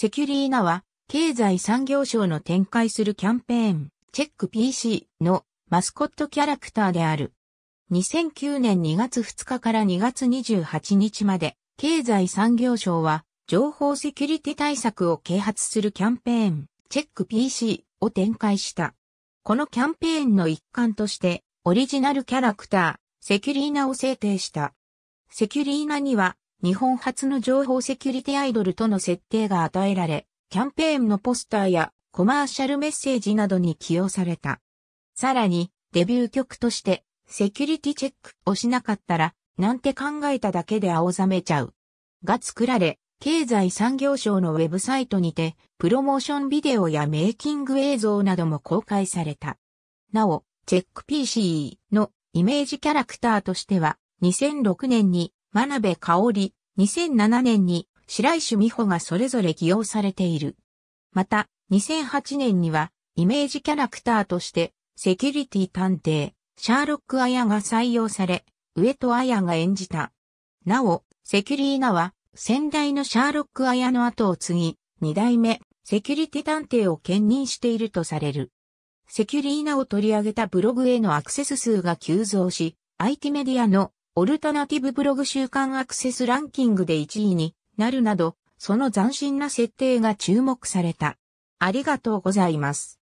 セキュリーナは、経済産業省の展開するキャンペーン、チェック PC のマスコットキャラクターである。2009年2月2日から2月28日まで、経済産業省は、情報セキュリティ対策を啓発するキャンペーン、チェック PC を展開した。このキャンペーンの一環として、オリジナルキャラクター、セキュリーナを制定した。セキュリーナには、日本初の情報セキュリティアイドルとの設定が与えられ、キャンペーンのポスターやコマーシャルメッセージなどに起用された。さらに、デビュー曲として、セキュリティチェックをしなかったら、なんて考えただけで青ざめちゃう。が作られ、経済産業省のウェブサイトにて、プロモーションビデオやメイキング映像なども公開された。なお、チェック p c のイメージキャラクターとしては、2006年に、真鍋香織、2007年に白石美穂がそれぞれ起用されている。また、2008年には、イメージキャラクターとして、セキュリティ探偵、シャーロック・アヤが採用され、上戸彩が演じた。なお、セキュリーナは、先代のシャーロック・アヤの後を継ぎ、二代目、セキュリティ探偵を兼任しているとされる。セキュリーナを取り上げたブログへのアクセス数が急増し、IT メディアのオルタナティブブログ週間アクセスランキングで1位になるなど、その斬新な設定が注目された。ありがとうございます。